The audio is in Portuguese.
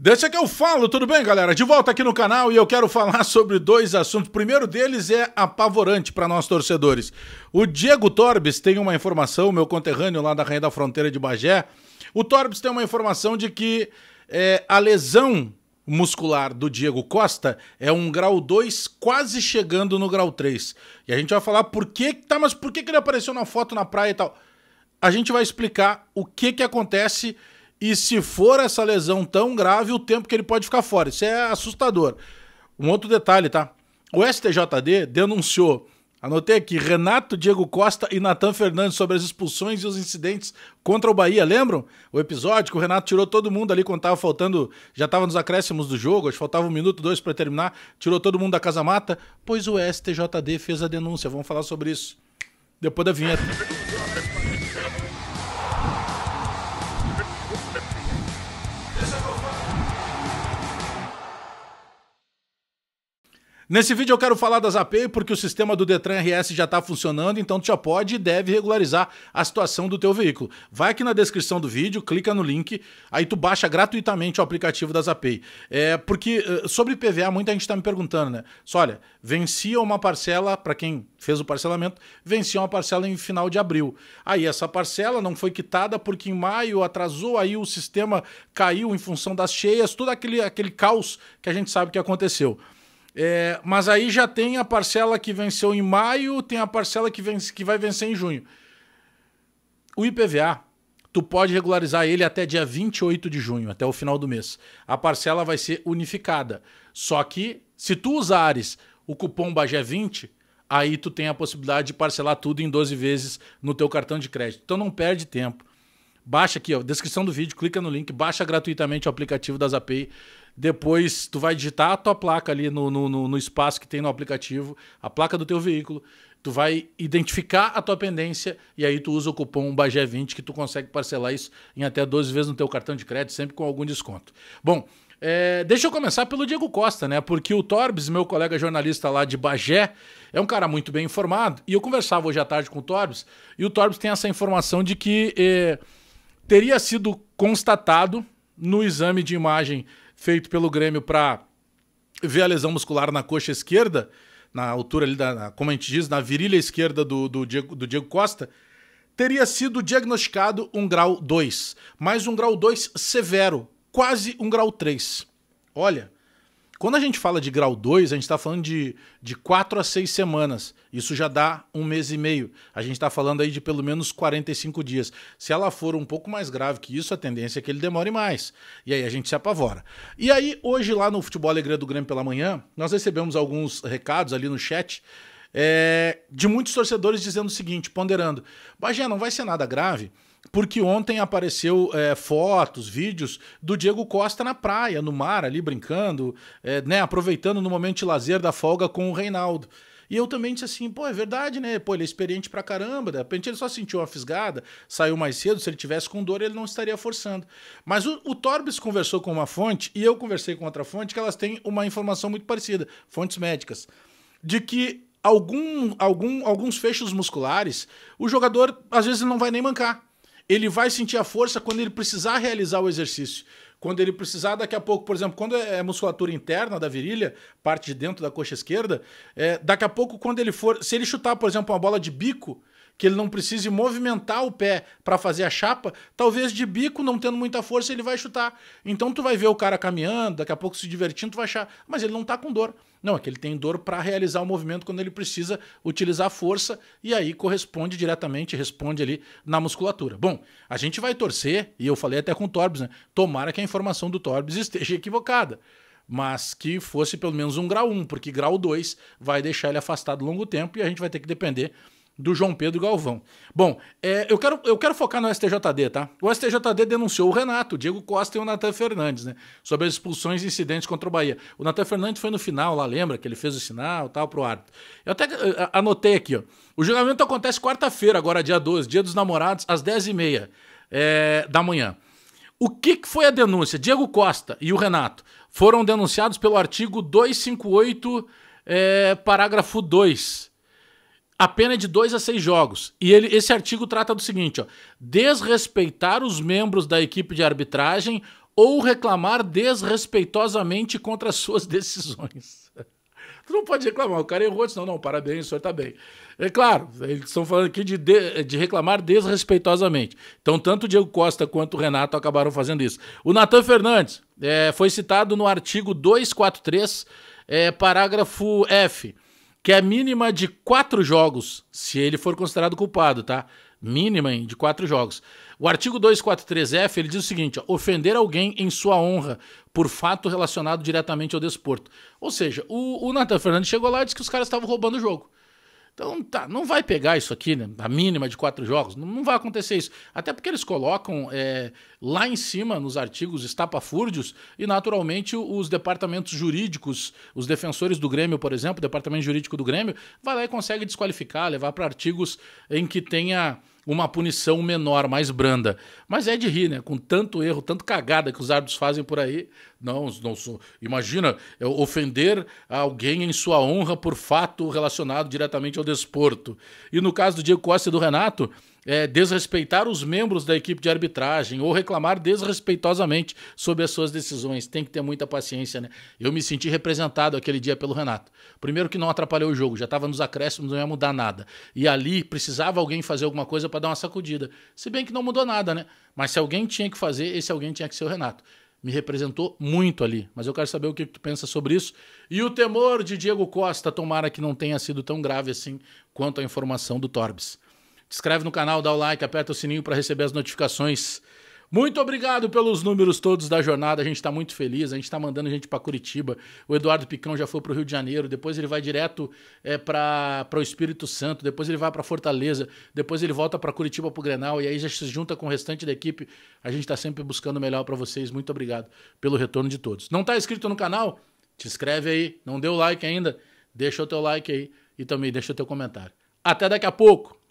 Deixa que eu falo, tudo bem, galera? De volta aqui no canal e eu quero falar sobre dois assuntos. O primeiro deles é apavorante para nós torcedores. O Diego Torbes tem uma informação, meu conterrâneo lá da Rainha da Fronteira de Bagé. O Torbes tem uma informação de que é, a lesão muscular do Diego Costa é um grau 2 quase chegando no grau 3. E a gente vai falar por que, tá, mas por que, que ele apareceu na foto na praia e tal. A gente vai explicar o que que acontece e se for essa lesão tão grave, o tempo que ele pode ficar fora. Isso é assustador. Um outro detalhe, tá? O STJD denunciou, anotei aqui, Renato Diego Costa e Natan Fernandes sobre as expulsões e os incidentes contra o Bahia. Lembram o episódio que o Renato tirou todo mundo ali quando tava faltando, já tava nos acréscimos do jogo, acho que faltava um minuto, dois para terminar, tirou todo mundo da casa mata? Pois o STJD fez a denúncia. Vamos falar sobre isso depois da vinheta. Nesse vídeo eu quero falar das API porque o sistema do Detran RS já está funcionando, então tu já pode e deve regularizar a situação do teu veículo. Vai aqui na descrição do vídeo, clica no link, aí tu baixa gratuitamente o aplicativo das API. É, porque eh, sobre PVA muita gente está me perguntando, né? Só olha, vencia uma parcela para quem fez o parcelamento, vencia uma parcela em final de abril. Aí essa parcela não foi quitada porque em maio atrasou, aí o sistema caiu em função das cheias, todo aquele aquele caos que a gente sabe que aconteceu. É, mas aí já tem a parcela que venceu em maio, tem a parcela que, vence, que vai vencer em junho. O IPVA, tu pode regularizar ele até dia 28 de junho, até o final do mês. A parcela vai ser unificada. Só que, se tu usares o cupom bage 20, aí tu tem a possibilidade de parcelar tudo em 12 vezes no teu cartão de crédito. Então não perde tempo. Baixa aqui, ó, descrição do vídeo, clica no link, baixa gratuitamente o aplicativo das API depois tu vai digitar a tua placa ali no, no, no espaço que tem no aplicativo, a placa do teu veículo. Tu vai identificar a tua pendência e aí tu usa o cupom bage 20 que tu consegue parcelar isso em até 12 vezes no teu cartão de crédito, sempre com algum desconto. Bom, é, deixa eu começar pelo Diego Costa, né? Porque o Torbes, meu colega jornalista lá de Bagé, é um cara muito bem informado. E eu conversava hoje à tarde com o Torbes, e o Torbes tem essa informação de que eh, teria sido constatado no exame de imagem feito pelo Grêmio para ver a lesão muscular na coxa esquerda, na altura ali, da, na, como a gente diz, na virilha esquerda do, do, Diego, do Diego Costa, teria sido diagnosticado um grau 2, mas um grau 2 severo, quase um grau 3. Olha, quando a gente fala de grau 2, a gente está falando de, de 4 a 6 semanas. Isso já dá um mês e meio. A gente está falando aí de pelo menos 45 dias. Se ela for um pouco mais grave que isso, a tendência é que ele demore mais. E aí a gente se apavora. E aí, hoje lá no Futebol Alegria do Grêmio pela manhã, nós recebemos alguns recados ali no chat é, de muitos torcedores dizendo o seguinte, ponderando, Bagé, não vai ser nada grave, porque ontem apareceu é, fotos, vídeos do Diego Costa na praia, no mar, ali brincando, é, né, aproveitando no momento de lazer da folga com o Reinaldo. E eu também disse assim, pô, é verdade, né? Pô, ele é experiente pra caramba. De repente ele só sentiu uma fisgada, saiu mais cedo. Se ele tivesse com dor, ele não estaria forçando. Mas o, o Torbes conversou com uma fonte e eu conversei com outra fonte que elas têm uma informação muito parecida, fontes médicas, de que algum, algum, alguns fechos musculares, o jogador às vezes não vai nem mancar ele vai sentir a força quando ele precisar realizar o exercício. Quando ele precisar, daqui a pouco, por exemplo, quando é, é musculatura interna da virilha, parte de dentro da coxa esquerda, é, daqui a pouco, quando ele for. Se ele chutar, por exemplo, uma bola de bico, que ele não precise movimentar o pé para fazer a chapa, talvez de bico, não tendo muita força, ele vai chutar. Então tu vai ver o cara caminhando, daqui a pouco se divertindo, tu vai achar, mas ele não tá com dor. Não, é que ele tem dor para realizar o movimento quando ele precisa utilizar a força e aí corresponde diretamente, responde ali na musculatura. Bom, a gente vai torcer, e eu falei até com o Torbes, né? Tomara que a informação do Torbes esteja equivocada mas que fosse pelo menos um grau 1, um, porque grau 2 vai deixar ele afastado longo tempo e a gente vai ter que depender do João Pedro Galvão. Bom, é, eu, quero, eu quero focar no STJD, tá? O STJD denunciou o Renato, o Diego Costa e o Natan Fernandes, né? Sobre as expulsões e incidentes contra o Bahia. O Natan Fernandes foi no final lá, lembra? Que ele fez o sinal tal pro árbitro. Eu até eh, eh, anotei aqui, ó. O julgamento acontece quarta-feira, agora dia 12, dia dos namorados, às 10h30 eh, é, da manhã. O que, que foi a denúncia? Diego Costa e o Renato foram denunciados pelo artigo 258, é, parágrafo 2 a pena é de dois a seis jogos. E ele, esse artigo trata do seguinte: ó, desrespeitar os membros da equipe de arbitragem ou reclamar desrespeitosamente contra suas decisões. Tu não pode reclamar, o cara errou, senão não, parabéns, o senhor está bem. É claro, eles estão falando aqui de, de, de, reclamar desrespeitosamente. Então, tanto o Diego Costa quanto o Renato acabaram fazendo isso. O Natan Fernandes é, foi citado no artigo 243, é, parágrafo F que é mínima de quatro jogos, se ele for considerado culpado, tá? Mínima de quatro jogos. O artigo 243F ele diz o seguinte: ó, ofender alguém em sua honra por fato relacionado diretamente ao desporto. Ou seja, o, o Nathan Fernandes chegou lá e disse que os caras estavam roubando o jogo. Então, tá, não vai pegar isso aqui, né? A mínima de quatro jogos. Não, não vai acontecer isso. Até porque eles colocam é, lá em cima, nos artigos estapafúrdios, e naturalmente os departamentos jurídicos, os defensores do Grêmio, por exemplo, o departamento jurídico do Grêmio, vai lá e consegue desqualificar, levar para artigos em que tenha uma punição menor, mais branda. Mas é de rir, né? Com tanto erro, tanto cagada que os árbitros fazem por aí. Não, não sou. Imagina é ofender alguém em sua honra por fato relacionado diretamente ao desporto. E no caso do Diego Costa e do Renato, é, desrespeitar os membros da equipe de arbitragem ou reclamar desrespeitosamente sobre as suas decisões. Tem que ter muita paciência, né? Eu me senti representado aquele dia pelo Renato. Primeiro que não atrapalhou o jogo, já estava nos acréscimos, não ia mudar nada. E ali precisava alguém fazer alguma coisa para dar uma sacudida. Se bem que não mudou nada, né? Mas se alguém tinha que fazer, esse alguém tinha que ser o Renato me representou muito ali. Mas eu quero saber o que, tu pensa sobre isso. E o temor de Diego Costa, tomara que não tenha sido tão grave assim quanto a informação do Torbes. Se inscreve no canal, dá o like, aperta o sininho para receber as notificações. Muito obrigado pelos números todos da jornada. A gente está muito feliz. A gente está mandando gente para Curitiba. O Eduardo Picão já foi para o Rio de Janeiro. Depois ele vai direto é, para o Espírito Santo. Depois ele vai para Fortaleza. Depois ele volta para Curitiba para o Grenal. E aí já se junta com o restante da equipe. A gente está sempre buscando o melhor para vocês. Muito obrigado pelo retorno de todos. Não está inscrito no canal? Te inscreve aí. Não deu like ainda? Deixa o teu like aí e também deixa o teu comentário. Até daqui a pouco.